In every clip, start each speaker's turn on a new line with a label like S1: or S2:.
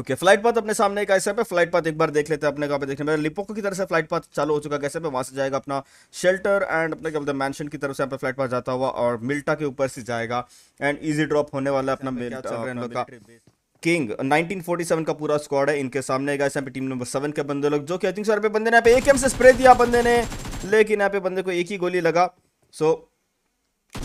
S1: Okay flight path अपने सामने एक ऐसे पे फ्लाइट पाथ एक बार देख लेते हैं अपने कहाँ पे देखने में लिपोको की तरफ से फ्लाइट पाथ चालू हो चुका कैसे पे वहां से जाएगा अपना शेल्टर एंड अपने क्या बोलते हैं मैंशन की तरफ से यहाँ पे फ्लाइट पाथ जाता हुआ और मिल्टा के ऊपर से जाएगा एंड ईजी ड्रॉप होने वाला अपना मिल्टा किंग 1947 का पूरा स्क्वाड है इनके सामने गए यहाँ पे टीम नंबर सेवन के बंदे लोग जो कि आई थिंक सर पे बंदे ने यहाँ पे एक एम से स्प्रे दिया बंदे ने लेकिन यहाँ पे बंदे को एक ही गोली लगा so so,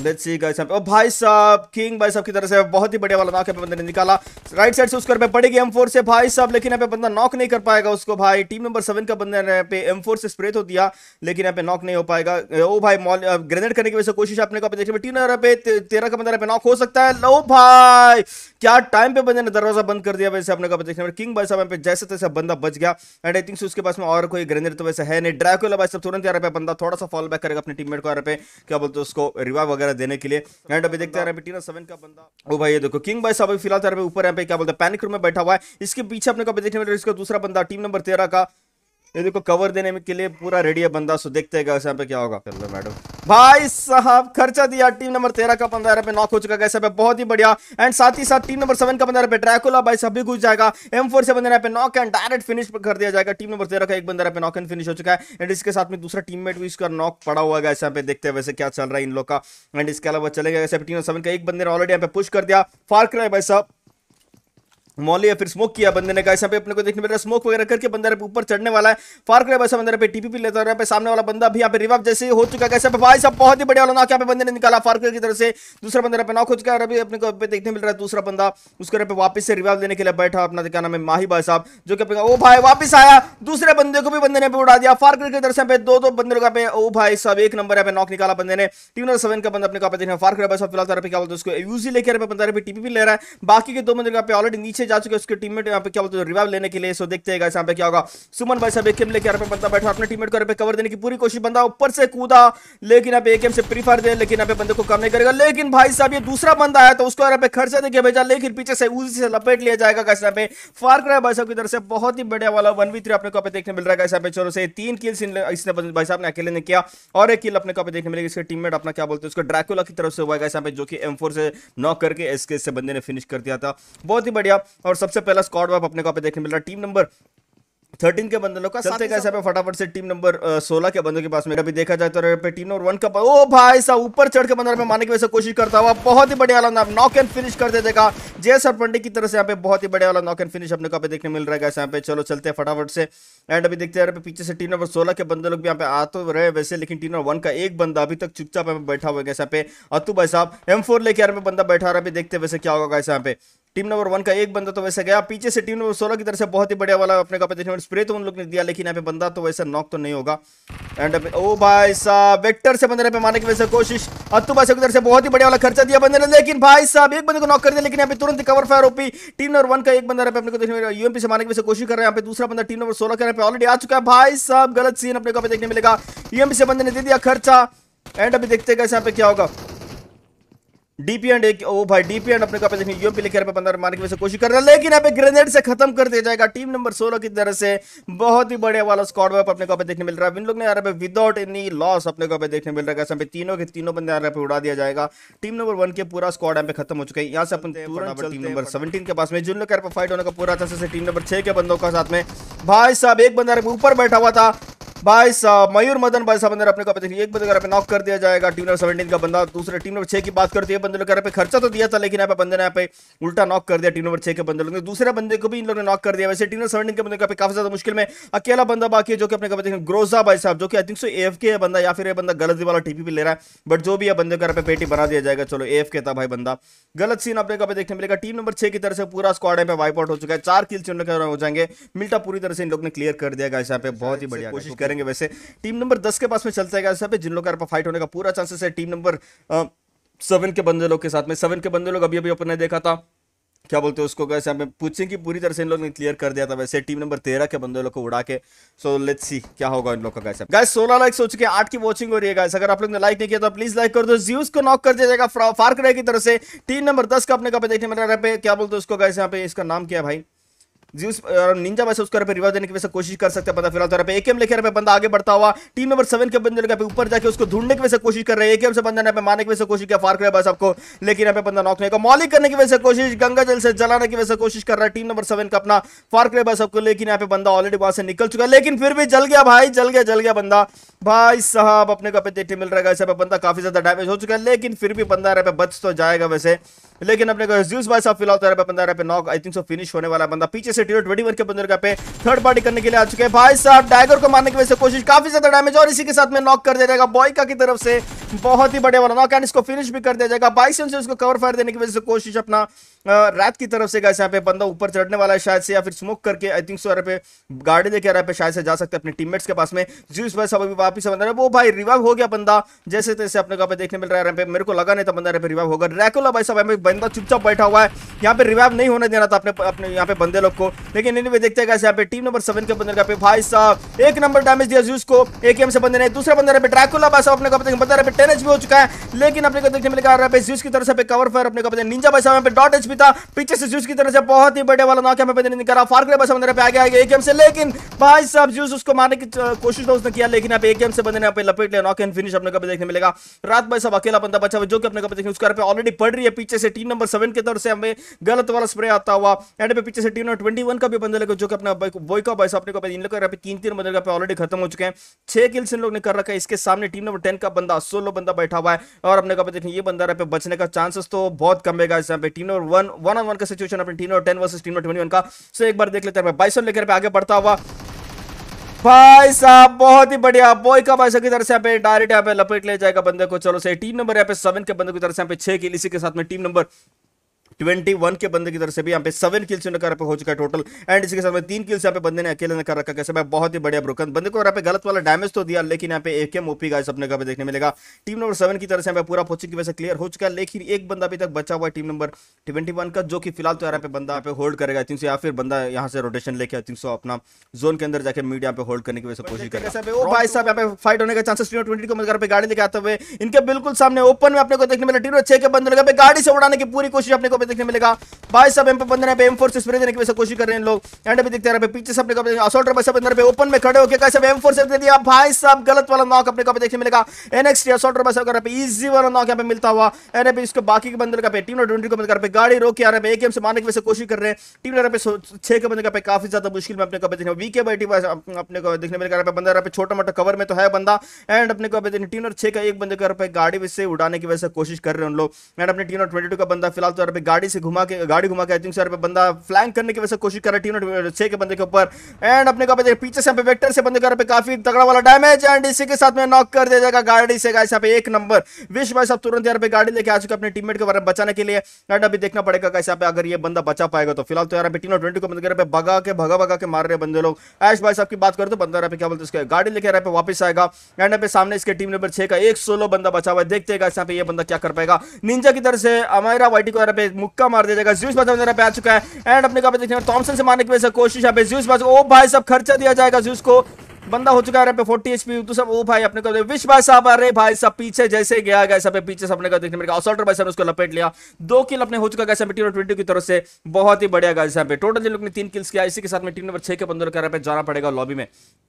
S1: let's see guys ओ भाई साहब किंग भाई साहब की तरह से बहुत ही बढ़िया वाला नॉक यहाँ बंदे ने निकाला राइट साइड से उसके पे पड़ेगी एम फोर से भाई साहब लेकिन यहाँ पे बंदा नॉक नहीं कर पाएगा उसको भाई टीम नंबर सेवन का बंदा यहाँ पे एम से स्प्रे तो दिया लेकिन यहाँ पे नॉक नहीं हो पाएगा ओ भाई ग्रेनेड करने की वजह से कोशिश आपने को देखिए टीम नंबर पे तेरह का बंदा यहाँ पे नॉक हो सकता है लो भाई क्या टाइम पे बंदे ने दरवाजा बंद कर दिया वैसे अपने का देखने किंग भाई साहब यहाँ पे जैसे तैसे बंदा बच गया एंड आई थिंक उसके पास में और कोई ग्रेनेड तो वैसे है नहीं ड्रैकुला भाई साहब तुरंत यहाँ पे बंदा थोड़ा सा फॉलो बैक करेगा अपने टीम को यहाँ पे क्या बोलते हैं उसको रिवाइव वगैरह देने के लिए एंड अभी देखते हैं टीना सेवन का बंदा वो भाई ये देखो किंग भाई साहब फिलहाल तो ऊपर यहाँ पे क्या बोलते हैं पैनिक रूम में बैठा हुआ है इसके पीछे अपने को देखने मिल रहा है इसका दूसरा बंदा टीम नंबर तेरह का ये देखो कवर देने में के लिए पूरा रेडी है बंदा सो देखते हैं यहाँ पे क्या होगा चलो मैडम भाई साहब खर्चा दिया टीम नंबर तेरह का पंद्रह रुपए नॉक हो चुका है कैसे बहुत ही बढ़िया एंड साथ ही साथ टीम नंबर सेवन का पंद्रह रुपए ड्रैकुला भाई सब भी घुस जाएगा एम फोर से बंदा यहाँ पे नॉक एंड डायरेक्ट फिनिश कर दिया जाएगा टीम नंबर तेरह का एक बंदा पे नॉक एंड फिनिश हो चुका है एंड इसके साथ में दूसरा टीम भी इसका नॉक पड़ा हुआ है यहाँ पे देखते हैं वैसे क्या चल रहा है इन लोग का एंड इसके अलावा चलेगा टीम नंबर सेवन का एक बंदे ने ऑलरेडी यहाँ पे पुश कर दिया फार्क रहा भाई साहब मॉल या फिर स्मोक किया बंदे ने कहा यहाँ पे अपने को देखने मिल रहा है स्मोक वगैरह करके बंदा ऊपर चढ़ने वाला है फार कर वैसा बंदा पे टीपी लेता है पे सामने वाला बंदा भी यहाँ पे रिवाइव जैसे हो चुका है कैसे भाई साहब बहुत ही बढ़िया नाक यहाँ पे बंदे ने निकाला फार की तरफ से दूसरा बंदा पे नाक हो चुका है अभी अपने को देखने मिल रहा है दूसरा बंदा उसके पे वापस से रिवाइव देने के लिए बैठा अपना क्या नाम है माही भाई साहब जो कि ओ भाई वापस आया दूसरे बंदे को भी बंदे ने उड़ा दिया फार की तरफ से दो दो बंदे लोग ओ भाई साहब एक नंबर पे नॉक निकाला बंदे ने टीम नंबर सेवन का बंदा अपने फार कर फिलहाल क्या बोलते उसको यूजी लेकर बंदा टीपी ले रहा है बाकी के दो बंदे ऑलरेडी नीचे से जा चुके उसके टीममेट यहाँ पे क्या बोलते हैं रिवाइव लेने के लिए सो देखते हैं यहाँ पे क्या होगा सुमन भाई साहब एक लेके यहाँ पे बंदा बैठा अपने टीममेट को यहाँ पे कवर देने की पूरी कोशिश बंदा ऊपर से कूदा लेकिन यहाँ पे एक से प्रीफर दे लेकिन यहाँ पे बंदे को कम नहीं करेगा लेकिन भाई साहब ये दूसरा बंदा आया तो उसको यहाँ पे खर्चा देके भेजा लेकिन पीछे से उसी से लपेट लिया जाएगा कैसे पे फार क्राई भाई साहब की तरफ से बहुत ही बढ़िया वाला वन वी थ्री अपने को देखने मिल रहा है कैसे चलो से तीन किल्स इसने भाई साहब ने अकेले ने किया और एक किल अपने को देखने मिलेगी इसके टीममेट अपना क्या बोलते हैं उसको ड्रैकुला की तरफ से हुआ है कैसे जो कि एम से नॉक करके एस से बंदे ने फिनिश कर दिया था बहुत ही बढ़िया और सबसे पहला स्कॉड वाप अपने को पे देखने मिल रहा है टीम नंबर थर्टीन के बंदों का सबसे कैसे पे फटाफट से टीम नंबर सोलह के बंदों के पास में अभी देखा जाए तो पे टीम नंबर वन का ओ भाई साहब ऊपर चढ़ के बंदर में मारने की वैसे कोशिश करता हुआ बहुत ही बढ़िया वाला नॉक एंड फिनिश कर देगा जय सर पंडित की तरफ से यहाँ पे बहुत ही बढ़िया वाला नॉक एंड फिनिश अपने को पे देखने मिल रहा है यहाँ पे चलो चलते हैं फटाफट से एंड अभी देखते हैं पीछे से टीम नंबर सोलह के बंदे लोग भी यहाँ पे आ तो रहे वैसे लेकिन टीम नंबर वन का एक बंदा अभी तक चुपचाप यहाँ पे बैठा हुआ है यहाँ पे अतु भाई साहब एम फोर लेके यार बंदा बैठा रहा है अभी देखते वैसे क्या होगा यहाँ पे टीम नंबर वन का एक बंदा तो वैसे गया पीछे से टीम नंबर सोलह की तरफ से बहुत ही बढ़िया वाला अपने का पोजिशन स्प्रे तो उन लोग ने दिया लेकिन यहाँ पे बंदा तो वैसे नॉक तो नहीं होगा एंड ओ भाई साहब वेक्टर से बंदे ने पे मारने की वैसे कोशिश अतु भाई की तरफ से बहुत ही बढ़िया वाला खर्चा दिया बंदे ने लेकिन भाई साहब एक बंदे को नॉक कर दिया लेकिन यहाँ पे तुरंत cover fire OP team number one का एक बंदा अपने यूएमपी से मारने की वैसे कोशिश कर रहे हैं यहाँ पे दूसरा बंदा टीम नंबर सोलह का ऑलरेडी आ चुका है भाई साहब गलत सीन अपने को देखने मिलेगा यूएमपी से बंदे ने दे दिया खर्चा एंड अभी देखते हैं कैसे यहाँ पे क्या होगा डीपी एंड एक ओ भाई डीपी एंड अपने पे देखिए यूएमपी लिखे पंद्रह मारने की कोशिश कर रहा है लेकिन यहाँ पे ग्रेनेड से खत्म कर दिया जाएगा टीम नंबर सोलह की तरह से बहुत ही बढ़िया वाला स्कॉड वाइप अपने पे देखने मिल रहा है इन लोग ने यहाँ पे विदाउट एनी लॉस अपने पे देखने मिल रहा है यहाँ तीनों के तीनों बंदे यहाँ पे उड़ा दिया जाएगा टीम नंबर वन के पूरा स्कॉड यहाँ पे खत्म हो चुके हैं यहाँ से अपने टीम नंबर सेवेंटीन के पास में जिन लोग फाइट होने का पूरा था टीम नंबर छह के बंदों का साथ में भाई साहब एक बंदा ऊपर बैठा हुआ था भाई साहब मयूर मदन भाई साहब अंदर अपने को एक बंदे पे नॉक कर दिया जाएगा टीम नंबर सेवेंटीन का बंदा दूसरे टीम नंबर छह की बात करती है बंदे लोग पे खर्चा तो दिया था लेकिन यहाँ पे बंदे ने यहाँ पे उल्टा नॉक कर दिया टीम नंबर छह के बंदे लोग दूसरे बंदे को भी इन लोगों ने नॉक कर दिया वैसे टीम नंबर सेवेंटीन के बंदे का काफी ज्यादा मुश्किल में अकेला बंदा बाकी है जो कि अपने का देखें ग्रोजा भाई साहब जो कि आई थिंक सो एफ के बंदा या फिर यह बंदा गलत वाला टीपी भी ले रहा है बट जो भी है बंदे का पे पेटी बना दिया जाएगा चलो एफ के था भाई बंदा गलत सीन अपने का देखने मिलेगा टीम नंबर छह की तरह से पूरा स्क्वाड है वाइप आउट हो चुका है चार किल्स हो जाएंगे मिल्टा पूरी तरह से इन लोग ने क्लियर कर दिया गया यहाँ पे बहुत ही बढ़िया कोशिश करेंगे करेंगे वैसे टीम नंबर दस के पास में चलता है ऐसा पे जिन लोगों का फाइट होने का पूरा चांसेस है टीम नंबर सेवन के बंदे लोग के साथ में सेवन के बंदे लोग अभी अभी अपन ने देखा था क्या बोलते हैं उसको कैसे हमें पूछें कि पूरी तरह से इन लोग ने क्लियर कर दिया था वैसे टीम नंबर तेरह के बंदे लोग को उड़ा के सो लेट्स सी क्या होगा इन लोग का कैसे गाय सोलह लाइक सोच के आठ की वॉचिंग हो रही है गाइस अगर आप लोग ने लाइक नहीं किया तो प्लीज लाइक कर दो जीव को नॉक कर दिया जाएगा फार्क की तरफ से टीम नंबर दस का अपने कपड़े देखने मिल रहा है क्या बोलते हैं उसको कैसे यहाँ पे इसका नाम क्या भाई ज्यूस निंजा वैसे उसका रिवाज देने की वैसे कोशिश कर सकते हैं बंदा फिलहाल एक एम लेकर बंदा आगे बढ़ता हुआ टीम नंबर सेवन के बंदे पे ऊपर जाके उसको ढूंढने की वैसे कोशिश कर रहे हैं एम से बंदा ने पे मारने की वैसे कोशिश किया फार कर बस आपको लेकिन यहाँ पे बंदा नौकने नहीं का मौलिक करने की वैसे कोशिश गंगा जल से जलाने की वैसे कोशिश कर रहा है टीम नंबर सेवन का अपना फार कर बस आपको लेकिन यहाँ पे बंदा ऑलरेडी वहां से निकल चुका है लेकिन फिर भी जल गया भाई जल गया जल गया बंदा भाई साहब अपने को देखने मिल रहा है ऐसे बंदा काफी ज्यादा डैमेज हो चुका है लेकिन फिर भी बंदा यहाँ पे बच तो जाएगा वैसे लेकिन अपने को ज्यूस भाई साहब फिलहाल बंदा यहाँ पे knock I think so finish होने वाला बंदा पीछे से ट्वेंटी के बंदर का पे थर्ड पार्टी करने के लिए आ चुके हैं भाई साहब टाइगर को मारने की वजह से कोशिश काफी ज्यादा डैमेज और इसी के साथ में नॉक कर दिया जाएगा बॉयका की तरफ से बहुत ही बढ़िया वाला नॉक एंड इसको फिनिश भी कर दिया जाएगा बाई से उसको कवर फायर देने की वजह से कोशिश अपना रात की तरफ से गैस यहाँ पे बंदा ऊपर चढ़ने वाला है शायद से या फिर स्मोक करके आई थिंक सो यहाँ पे गाड़ी देखे यहाँ पे शायद से जा सकते अपने टीममेट्स के पास में जिस वजह से अभी वापस बंदा वो भाई रिवाइव हो गया बंदा जैसे तैसे अपने कहा देखने मिल रहा है मेरे को लगा नहीं था बंदा यहाँ पे रिवाइव होगा रैकुल भाई साहब यहाँ बंदा चुपचाप बैठा हुआ है यहाँ पे रिवाइव नहीं होने देना था अपने अपने यहाँ पे बंदे लोग को लेकिन इन्हें देखते हैं यहाँ पे टीम नंबर सेवन के बंदे का भाई साहब एक नंबर डैमेज दिया जूस को एक एम से बंदे ने दूसरे बंदे पे ड्रैकोला भाई साहब अपने बंदा टेन एच हो चुका है लेकिन अपने को देखने मिल यहाँ पे ज्यूस की तरफ से कवर फायर अपने को निंजा भाई साहब यहाँ पे डॉट एच था पीछे से जूस की तरफ से बहुत ही बड़े वाला नॉक यहाँ पे निकल रहा फार्कले भाई साहब पे आगे आगे एक गेम से लेकिन भाई साहब जूस उसको मारने की कोशिश तो उसने किया लेकिन यहाँ पे एक गेम से बंदे ने पे लपेट लिया नॉक एंड फिनिश अपने को देखने मिलेगा रात भाई साहब अकेला बंदा बचा हुआ जो कि अपने को देखने उसका पे ऑलरेडी पड़ रही है पीछे से टीम नंबर सेवन के तरफ से हमें गलत वाला स्प्रे आता हुआ एंड पे पीछे से टीम नंबर ट्वेंटी का भी बंदा लगा जो कि अपना बोयका भाई साहब अपने को इन लोग तीन तीन बंदे ऑलरेडी खत्म हो चुके हैं छह किल्स इन लोग ने कर रखा है इसके सामने टीम नंबर टेन का बंदा सोलो सोलो बंदा बैठा हुआ है और अपने कहा देखिए ये बंदा रहा पे बचने का चांसेस तो बहुत कम है इस यहाँ पे team number one one on one का सिचुएशन अपने team number ten versus team number twenty का सो एक बार देख लेते हैं बाईसों लेकर आगे बढ़ता हुआ भाई साहब बहुत ही बढ़िया बॉय का भाई की तरफ से यहाँ पे डायरेक्ट यहाँ पे लपेट ले जाएगा बंदे को चलो सही टीम नंबर यहाँ पे सेवन के बंदे की तरह से यहाँ पे छह के इसी के साथ में टीम नंबर ट्वेंटी वन के बंदे की तरफ से भी यहाँ पे सेवन किल्स इनका पे हो चुका है टोटल एंड इसके साथ में तीन किल्स यहाँ पे बंदे ने अकेले ने कर रखा कैसे भाई बहुत ही बढ़िया ब्रोकन बंदे को यहाँ पे गलत वाला डैमेज तो दिया लेकिन यहाँ पे एक एम ओपी गाइस अपने का देखने मिलेगा टीम नंबर सेवन की तरफ से यहाँ पे पूरा पोचिंग की वजह से क्लियर हो चुका है लेकिन एक बंदा अभी तक बचा हुआ टीम नंबर ट्वेंटी का जो कि फिलहाल तो यहाँ पे बंदा यहाँ पे होल्ड करेगा आई थिंक या फिर बंदा यहाँ से रोटेशन लेके आई थिंक सो अपना जोन के अंदर जाकर मीडिया पे होल्ड करने की वजह से कोशिश करेगा ओ भाई साहब यहाँ पे फाइट होने का चांसेस ट्वेंटी को मतलब गाड़ी लेके आते हुए इनके बिल्कुल सामने ओपन में अपने को देखने मिला टीम छह के बंदे गाड़ी से उड़ाने की पूरी कोशिश अपने को पे देखने मिलेगा भाई सब एम पे बंदर पे एम फोर से स्प्रे देने की कोशिश कर रहे हैं लोग एंड पे देखते हैं पीछे सब असोल्टर भाई सब अंदर पे ओपन में खड़े होकर कैसे एम फोर से दे दिया भाई साहब गलत वाला नॉक अपने कपड़े देखने मिलेगा एनएक्सटी असोल्टर भाई साहब पे इजी वाला नॉक यहाँ पे मिलता हुआ एंड पे इसको बाकी के बंदर का पे टीम ट्वेंटी को बंदर पे गाड़ी रोके आ रहे हैं एक एम से मारने की वैसे कोशिश कर रहे हैं टीम पे छह के बंदर का पे काफी ज्यादा मुश्किल में अपने कपड़े देखने वीके बाई टी अपने को देखने मिलकर बंदर पे छोटा मोटा कवर में तो है बंदा एंड अपने को टीम छह का एक बंदे का पे गाड़ी से उड़ाने की वैसे कोशिश कर रहे हैं उन लोग एंड अपने टीम ट्वेंटी का बंदा फिलहाल तो पे गाड़ी गाड़ी से घुमा के गाड़ी घुमा के आई थिंक सर पे बंदा फ्लैंग करने की वजह से कोशिश कर रहा है टीम छे के बंदे के ऊपर एंड अपने का पीछे से वेक्टर से बंदे कर पे काफी तगड़ा वाला डैमेज एंड इसी के साथ में नॉक कर दिया जाएगा गाड़ी से गाइस यहाँ पे एक नंबर विश भाई साहब तुरंत यहाँ पे गाड़ी लेके आ चुके अपने टीम के बारे में बचाने के लिए एंड अभी देखना पड़ेगा कैसे यहाँ पे अगर ये बंदा बचा पाएगा तो फिलहाल तो यहाँ पे टीनो ट्वेंटी को बंदे पे भगा के भगा भगा के मार रहे बंदे लोग ऐश भाई साहब की बात करें तो बंदा यहाँ पे क्या बोलते उसके गाड़ी लेके यहाँ पे वापस आएगा एंड पे सामने इसके टीम नंबर छह का एक सोलो बंदा बचा हुआ है देखते हैं यहाँ पे ये बंदा क्या कर पाएगा निंजा की तरफ से अमायरा वाइटी को यहाँ पे मुक्का मार दिया जाएगा ज्यूस बाजू अंदर पे आ चुका है एंड अपने कहा देखने टॉमसन से मारने की वजह से कोशिश है ज्यूस बाजू ओ भाई सब खर्चा दिया जाएगा ज्यूस को बंदा हो चुका है फोर्टी एच पी तो सब ओ भाई अपने को विश भाई साहब अरे भाई सब पीछे जैसे गया गया सब पीछे सबने का देखने मिलेगा गया भाई साहब उसको लपेट लिया दो किल अपने हो चुका है टीम ट्वेंटी की तरफ से बहुत ही बढ़िया गाइस यहाँ पे टोटल जिन लोग ने तीन किल्स किया इसी के साथ में टीम नंबर छह के पंद्रह कर जाना पड़ेगा लॉबी में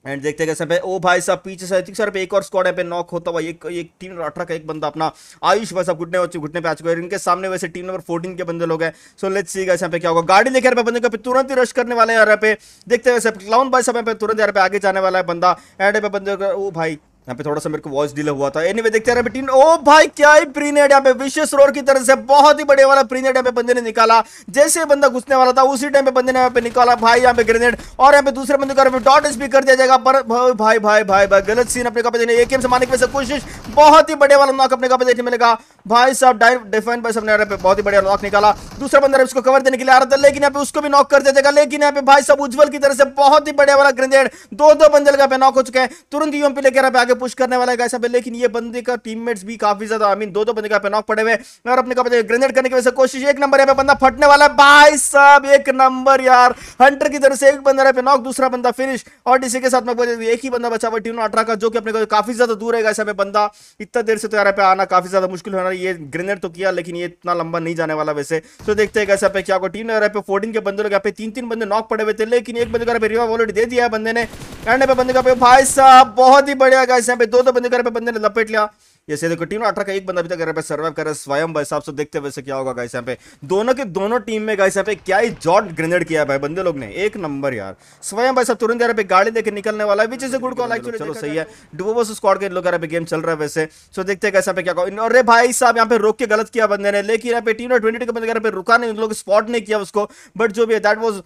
S1: एंड देखते हैं कैसे ओ भाई साहब पीछे से ठीक सर पे एक और स्क्वाड पे नॉक होता हुआ एक एक टीम नंबर अठारह का एक बंदा अपना आयुष भाई साहब घुटने घुटने पे आ चुके हैं इनके सामने वैसे टीम नंबर फोर्टीन के बंदे लोग हैं सो लेट्स सी गाइस यहाँ पे क्या होगा गाड़ी लेकर बंदे को तुरंत ही रश करने वाले यहाँ पे देखते हैं वैसे क्लाउन भाई साहब यहाँ पे तुरंत यहाँ पे आगे जाने वाला है बंदा एड पे बंदे ओ भाई यहाँ पे थोड़ा सा मेरे को वॉइस डिले हुआ था एनीवे देखते रहे ओ भाई क्या ही प्रीनेड यहाँ पे विशेष रोड की तरह से बहुत ही बड़े वाला प्रीनेड यहाँ पे बंदे ने निकाला जैसे बंदा घुसने वाला था उसी टाइम पे बंदे ने यहाँ पे निकाला भाई यहाँ पे ग्रेनेड और यहाँ पे दूसरे बंदे को डॉट एस कर दिया जाएगा पर भाई भाई भाई भाई, भाई गलत सीन अपने कपड़े एक एम समाने की कोशिश बहुत ही बड़े वाला नॉक अपने कपड़े देखने मिलेगा भाई साहब डिफाइन भाई साहब ने पे बहुत ही बढ़िया नॉक निकाला दूसरा बंदा उसको कवर देने के लिए आ रहा था लेकिन यहाँ पे उसको भी नॉक कर दिया जाएगा लेकिन यहाँ पे भाई साहब उज्जवल की तरह से बहुत ही बड़े वाला ग्रेनेड दो दो बंदे का नॉक हो चुके हैं तुरंत यूएमपी लेकर आगे पुश करने वाला है गाइस अभी लेकिन ये बंदे का टीममेट्स भी काफी ज्यादा आई मीन दो दो बंदे का नॉक पड़े हुए और अपने का ग्रेनेड करने की वजह से कोशिश एक नंबर यहाँ पे बंदा फटने वाला है भाई साहब एक नंबर यार हंटर की तरफ से एक बंदा पे नॉक दूसरा बंदा फिनिश और डीसी के साथ में एक ही बंदा बचा हुआ टीम अठारह का जो कि अपने काफी ज्यादा दूर है गाइस पे बंदा इतना देर से तो यार पे आना काफी ज्यादा मुश्किल होना ये ग्रेनेड तो किया लेकिन ये इतना लंबा नहीं जाने वाला वैसे तो देखते हैं कैसा पे क्या टीम ने पे फोर्टीन के बंदे लोग यहाँ पे तीन तीन बंदे नॉक पड़े हुए थे लेकिन एक बंदे को रिवाइव ऑलरेडी दे दिया है बंदे ने एंड पे बंदे का पे भाई साहब बहुत ही बढ़िया गाइस यहां पे दो दो बंदे का पे बंदे ने लपेट लिया ये से देखो टीम 18 का एक बंदा अभी तक घर पे सर्वाइव कर रहा है स्वयं भाई साहब से देखते वैसे क्या होगा गाइस यहां पे दोनों के दोनों टीम में गाइस यहां पे क्या ही जॉट ग्रेनेड किया भाई बंदे लोग ने एक नंबर यार स्वयं भाई साहब तुरंत यहाँ पे गाड़ी लेके निकलने वाला है which is a good call actually चलो सही है डुबोबस तो। स्क्वाड के लोग घर पे गेम चल रहा है वैसे सो देखते हैं गाइस यहां पे क्या अरे भाई साहब यहां पे रोक के गलत किया बंदे ने लेकिन यहां पे टीम 22 के बंदे घर पे रुका नहीं उन लोग स्पॉट नहीं किया उसको बट जो भी है दैट वाज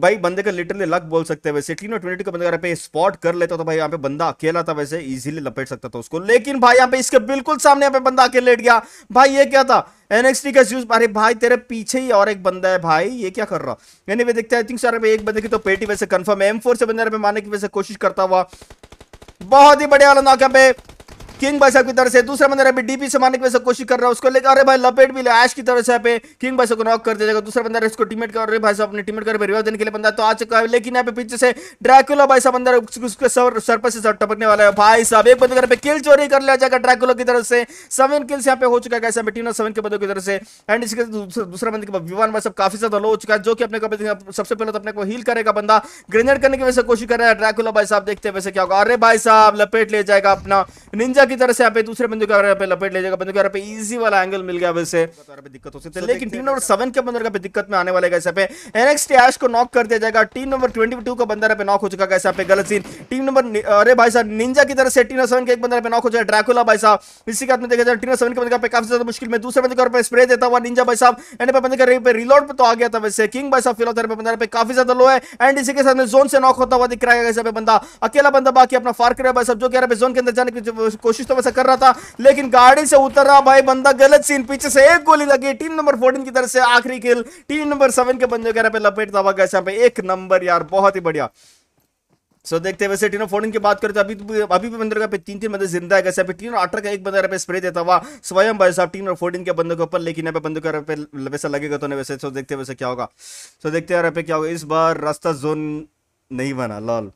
S1: भाई बंदे का लिटरली लक बोल सकते हैं वैसे क्लीन ट्वेंटी का बंदा अगर पे स्पॉट कर लेता तो भाई यहाँ पे बंदा अकेला था वैसे इजीली लपेट सकता था उसको लेकिन भाई यहाँ पे इसके बिल्कुल सामने यहाँ पे बंदा अकेले लेट गया भाई ये क्या था एनएक्सटी का यूज अरे भाई तेरे पीछे ही और एक बंदा है भाई ये क्या कर रहा यानी वे देखते हैं आई थिंक सर एक बंदे की तो पेटी वैसे कन्फर्म है एम से बंदे मारने की वैसे कोशिश करता हुआ बहुत ही बढ़िया वाला नाक यहाँ पे किंग भाई साहब की तरफ से दूसरा बंदा अभी डीपी से मारने की वजह कोशिश कर रहा है उसको लेकर अरे भाई लपेट भी ऐश की तरफ से यहाँ पे किंग भाई साहब को नॉक कर दिया जाएगा दूसरा बंदा इसको टीमेट कर रहे भाई साहब अपने टीमेट कर रिवाज देने के लिए बंदा तो आ चुका है लेकिन यहाँ पे पीछे से ड्रैकुलो भाई साहब अंदर उसके सरपस से टपकने वाला है भाई साहब एक बंदे पे किल चोरी कर लिया जाएगा ड्रैकुलो की तरफ से सेवन किल्स यहाँ पे हो चुका है कैसे टीम सेवन के बंदों की तरफ से एंड इसके दूसरा बंदे विवान भाई साहब काफी ज्यादा लो हो चुका है जो कि अपने सबसे पहले तो अपने को हील करेगा बंदा ग्रेनेड करने की वैसे कोशिश कर रहा है ड्रैकुलो भाई साहब देखते हैं वैसे क्या होगा अरे भाई साहब लपेट ले जाएगा अपना निंजा की तरह से यहाँ पे दूसरे बंदूक पे लपेट ले जाएगा बंदूक पे इजी वाला एंगल मिल गया वैसे दिक्कत हो सकती है लेकिन टीम नंबर सेवन के बंदर का दिक्कत में आने वाले कैसे एनएक्सटी एश को नॉक कर दिया जाएगा टीम नंबर ट्वेंटी टू का बंदर पे नॉक हो चुका कैसे पे गलत सीन टीम नंबर अरे भाई साहब निंजा की तरह से टीम सेवन के एक बंदर पे नॉक हो जाएगा ड्रैकुला भाई साहब इसी के बाद में देखा जाए टीम सेवन के बंदर पे काफी ज्यादा मुश्किल में दूसरे बंदे पे स्प्रे देता हुआ निंजा भाई साहब एंड पे बंदे पे रिलोड पे तो आ गया था वैसे किंग भाई साहब फिलहाल बंदर पे काफी ज्यादा लो है एंड इसी के साथ में जोन से नॉक होता हुआ दिख रहा है कैसे बंदा अकेला बंदा बाकी अपना फार कर भाई साहब जो कह रहा है जोन के अंदर जाने की कोशिश कोशिश तो वैसे कर रहा था लेकिन गाड़ी से उतर रहा भाई बंदा गलत सीन पीछे से एक गोली लगी टीम नंबर फोर्टीन की तरफ से आखिरी खेल टीम नंबर सेवन के बंदे वगैरह पे लपेट दबा गया यहाँ पे एक नंबर यार बहुत ही बढ़िया सो so, देखते हैं वैसे टीनो फोर्डिंग की बात करें तो अभी तो अभी भी बंदर पे तीन तीन बंदे जिंदा है कैसे टीन और अठारह का एक बंदर पे स्प्रे देता हुआ स्वयं भाई साहब टीनो फोर्डिंग के बंदों के ऊपर लेकिन यहाँ पे बंदों का पे वैसा लगेगा तो नहीं वैसे सो देखते हैं वैसे क्या होगा सो so, देखते हैं पे क्या होगा इस बार रास्ता जोन नहीं बना लॉल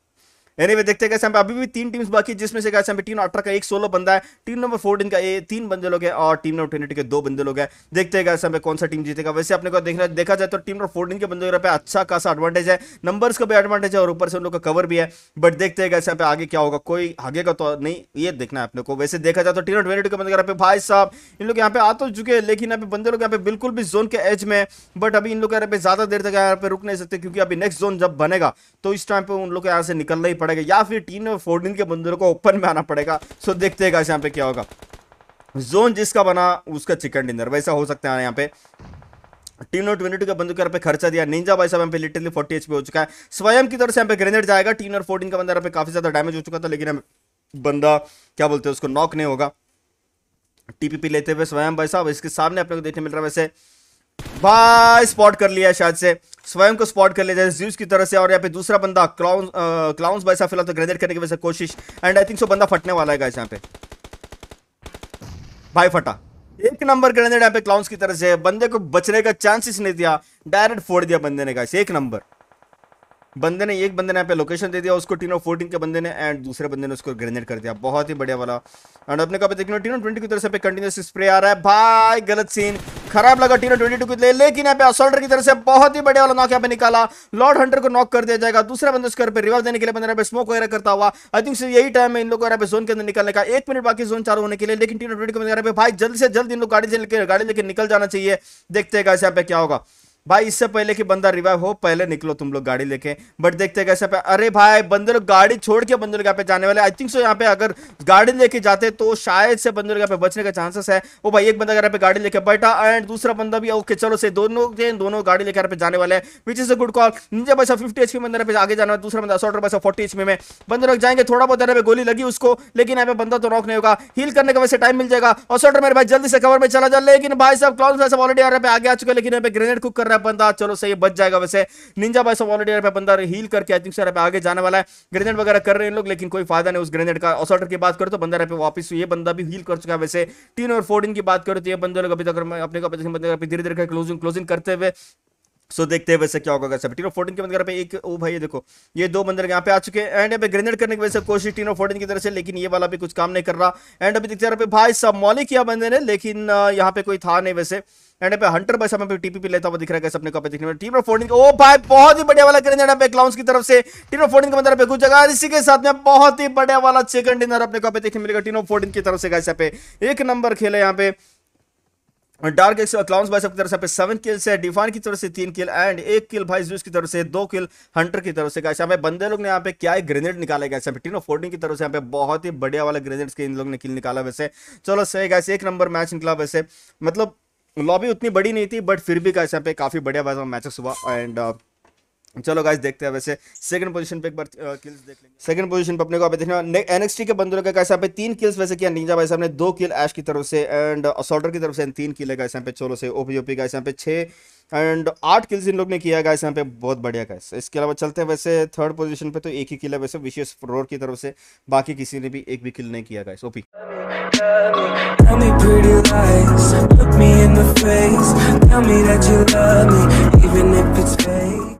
S1: वे देखते हैं कैसे अभी भी तीन टीम्स बाकी जिसमें से कैसे टीम अठारह का एक सोलह बंदा है टीम नंबर फोर्टीन का ये तीन बंदे लोग हैं और टीम नंबर ट्वेंटी के दो बंदे लोग हैं देखते हैं कैसे कौन सा टीम जीतेगा वैसे अपने को देखना देखा जाए तो टीम नंबर फोर्टीन के बंदे पे अच्छा खासा एडवांटेज है नंबर्स का भी एडवांटेज है और ऊपर से उन लोग का कवर भी है बट देखते हैं कैसे पे आगे क्या होगा कोई आगे का तो नहीं ये देखना है अपने को वैसे देखा जाए तो टीम ट्वेंटी के बंदे पे भाई साहब इन लोग यहाँ पे आ तो चुके हैं लेकिन यहाँ पे बंदे लोग यहाँ पे बिल्कुल भी जोन के एज में बट अभी इन लोग यहाँ पे ज्यादा देर तक यहाँ पे रुक नहीं सकते क्योंकि अभी नेक्स्ट जोन जब बनेगा तो इस टाइम पे उन लोग को यहाँ से निकलना ही पड़ेगा या फिर टीम फोर्टीन के बंदरों को ओपन में आना पड़ेगा सो देखते हैं यहाँ पे क्या होगा जोन जिसका बना उसका चिकन डिनर वैसा हो सकता है यहाँ पे टीम नोट ट्वेंटी के बंदूक पे खर्चा दिया निंजा भाई साहब यहाँ पे लिटरली फोर्टी एच हो चुका है स्वयं की तरफ से यहाँ पे ग्रेनेड जाएगा टीम नोट फोर्टीन का बंदर यहाँ पे काफी ज्यादा डैमेज हो चुका था लेकिन बंदा क्या बोलते हैं उसको नॉक नहीं होगा टीपीपी लेते हुए स्वयं भाई साहब इसके सामने अपने को देखने मिल रहा है वैसे भाई स्पॉट कर लिया शायद से स्वयं को स्पॉट कर लिया जाए की तरह से और यहाँ पे दूसरा बंदा क्लाउन क्लाउंस साहब फिलहाल तो ग्रेनेड करने की वजह से कोशिश एंड आई थिंक सो बंदा फटने वाला है गाइस यहाँ पे भाई फटा एक नंबर ग्रेनेड यहाँ पे क्लाउंस की तरह से बंदे को बचने का चांसेस नहीं दिया डायरेक्ट फोड़ दिया बंदे ने गाइस एक नंबर बंदे ने एक बंदे ने यहाँ पे लोकेशन दे दिया उसको टीनो फोर्टीन के बंदे ने एंड दूसरे बंदे ने उसको ग्रेनेड कर दिया बहुत ही बढ़िया वाला एंड अपने का टीनो ट्वेंटी की तरफ से कंटिन्यूस स्प्रे आ रहा है भाई गलत सीन खराब लगा टीनो ट्वेंटी के लिए लेकिन यहाँ पे असोल्टर की तरफ से बहुत ही बड़े वाला नॉक यहाँ पे निकाला लॉर्ड हंटर को नॉक कर दिया जाएगा दूसरा बंद स्कोर पर रिवाइव देने के लिए बंदा यहाँ पे स्मोक वगैरह करता हुआ आई थिंक यही टाइम है इन लोगों को यहाँ पे जोन के अंदर निकलने का एक मिनट बाकी जोन चालू होने के लिए लेकिन टीनो ट्वेंटी को भाई जल्द से जल्द इन लोग गाड़ी से गाड़ी लेकर निकल जाना चाहिए देखते हैं यहाँ पे क्या होगा भाई इससे पहले कि बंदा रिवाइव हो पहले निकलो तुम लोग गाड़ी लेके बट देखते हैं कैसे पे अरे भाई बंदे लोग गाड़ी छोड़ के बंदे लोग यहाँ पे जाने वाले आई थिंक सो यहाँ पे अगर गाड़ी लेके जाते तो शायद से बंदे लोग यहाँ पे बचने का चांसेस है वो भाई एक बंदा पे गाड़ी लेके बैठा एंड दूसरा बंदा भी ओके चलो से दोनों दोनों गाड़ी लेकर पे जाने वाले which is a good call नीचे बैसा फिफ्टी एच में बंदर पे आगे जाना दूसरा बंदा सौ पैसा फोर्टी एच में बंदे लोग जाएंगे थोड़ा बहुत यहाँ पे गोली लगी उसको लेकिन यहाँ पे बंदा तो रोक नहीं होगा हील करने का वैसे टाइम मिल जाएगा और सौ मेरे भाई जल्दी से कवर में चला जाए लेकिन भाई साहब क्लाउन ऑलरेडी यहाँ पे आगे आ चुके लेकिन यहाँ पे ग्रेनेड कुक कर रहा है बंदा चलो सही बच जाएगा वैसे निंजा भाई सब ऑलरेडी यहाँ पे बंदा हील करके आई थिंक सर पे आगे जाने वाला है ग्रेनेड वगैरह कर रहे हैं लोग लेकिन कोई फायदा नहीं उस ग्रेनेड का ऑसॉल्टर की बात करो तो बंदा यहाँ पे वापस ये बंदा भी हील कर चुका है वैसे टीन और फोर्टीन की बात करो तो ये बंदे लोग अभी तक अपने धीरे धीरे क्लोजिंग क्लोजिंग करते हुए सो so, देखते हैं वैसे क्या होगा सब टीनो फोर्टीन के बंदर पे एक ओ भाई ये देखो ये दो बंदर यहाँ पे आ चुके हैं एंड यहाँ ग्रेनेड करने की वजह से कोशिश टीनो फोर्टीन की तरह से लेकिन ये वाला भी कुछ काम नहीं कर रहा एंड अभी देखते हैं भाई सब मौली किया बंदे ने लेकिन यहाँ पे कोई था नहीं वैसे एंड पे हंटर भाई साहब टीपी टीपीपी लेता हुआ दिख रहा है अपने को दिखने में टीम फोर्टीन ओ भाई बहुत ही बढ़िया वाला करेंगे पे क्लाउंस की तरफ से टीम फोर्टीन के अंदर पे कुछ जगह इसी के साथ में बहुत ही बढ़िया वाला चिकन डिनर अपने को देखने मिलेगा टीम ऑफ फोर्टीन की तरफ से गाइस पे एक नंबर खेले यहाँ पे डार्क एक्स क्लाउंस भाई की तरफ से सेवन किल से डिफान की तरफ से तीन किल एंड एक किल भाई जूस की तरफ से दो किल हंटर की तरफ से गाइस यहाँ पे बंदे लोग ने यहाँ पे क्या है ग्रेनेड निकाले गए यहाँ पे टीनो फोर्टीन की तरफ से यहाँ पे बहुत ही बढ़िया वाला ग्रेनेड्स के इन लोग ने किल निकाला वैसे चलो सही गाइस एक नंबर मैच निकला वैसे मतलब लॉबी उतनी बड़ी नहीं थी बट फिर भी कैसे पे काफ़ी बढ़िया मैचेस हुआ एंड चलो गाइस देखते हैं वैसे सेकंड पोजीशन पे एक बार किल्स देख लेंगे सेकंड पोजीशन पे अपने को आप देखना एनएक्सटी के बंदरों का कैसा पे तीन किल्स वैसे किया निंजा भाई साहब ने दो किल ऐश की तरफ से एंड असोल्टर की तरफ से तीन किल है गाइस यहां पे चोलो से ओपी ओपी गाइस यहां पे छह एंड आठ किल्स इन लोग ने किया गाइस यहाँ पे बहुत बढ़िया गाइस इसके अलावा चलते हैं वैसे थर्ड पोजीशन पे तो एक ही किल है वैसे विशेष फ्रोर की तरफ से बाकी किसी ने भी एक भी किल नहीं किया गाइस ओपी